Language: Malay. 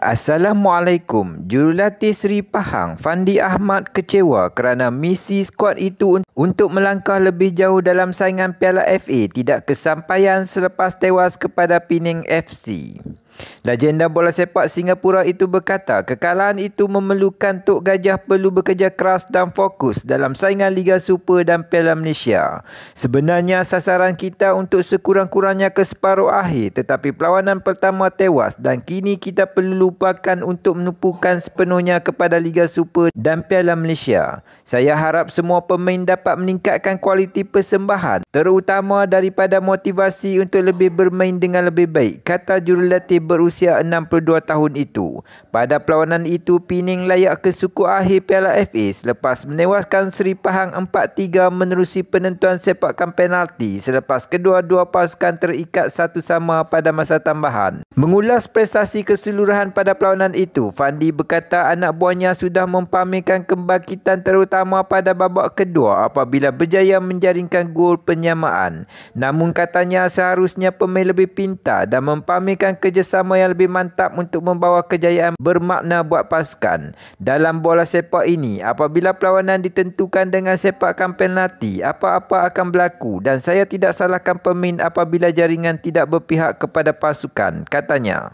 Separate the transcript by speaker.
Speaker 1: Assalamualaikum. Jurulatih Seri Pahang, Fandi Ahmad kecewa kerana misi skuad itu untuk melangkah lebih jauh dalam saingan Piala FA tidak kesampaian selepas tewas kepada Pining FC. Legenda bola sepak Singapura itu berkata, kekalahan itu memerlukan Tok Gajah perlu bekerja keras dan fokus dalam saingan Liga Super dan Piala Malaysia. Sebenarnya sasaran kita untuk sekurang-kurangnya ke separuh akhir tetapi perlawanan pertama tewas dan kini kita perlu lupakan untuk menumpukan sepenuhnya kepada Liga Super dan Piala Malaysia. Saya harap semua pemain dapat meningkatkan kualiti persembahan terutama daripada motivasi untuk lebih bermain dengan lebih baik, kata jurulatih berusia 62 tahun itu. Pada perlawanan itu, Pining layak ke suku akhir Piala FA selepas menewaskan Seri Pahang 4-3 menerusi penentuan sepakan penalti selepas kedua-dua pasukan terikat satu sama pada masa tambahan. Mengulas prestasi keseluruhan pada perlawanan itu, Fandi berkata anak buahnya sudah mempamerkan kebangkitan terutama pada babak kedua apabila berjaya menjaringkan gol penyamaan. Namun katanya seharusnya pemain lebih pintar dan mempamerkan kerjasama kerjasama yang lebih mantap untuk membawa kejayaan bermakna buat pasukan. Dalam bola sepak ini, apabila perlawanan ditentukan dengan sepakan penalti, apa-apa akan berlaku dan saya tidak salahkan pemain apabila jaringan tidak berpihak kepada pasukan, katanya.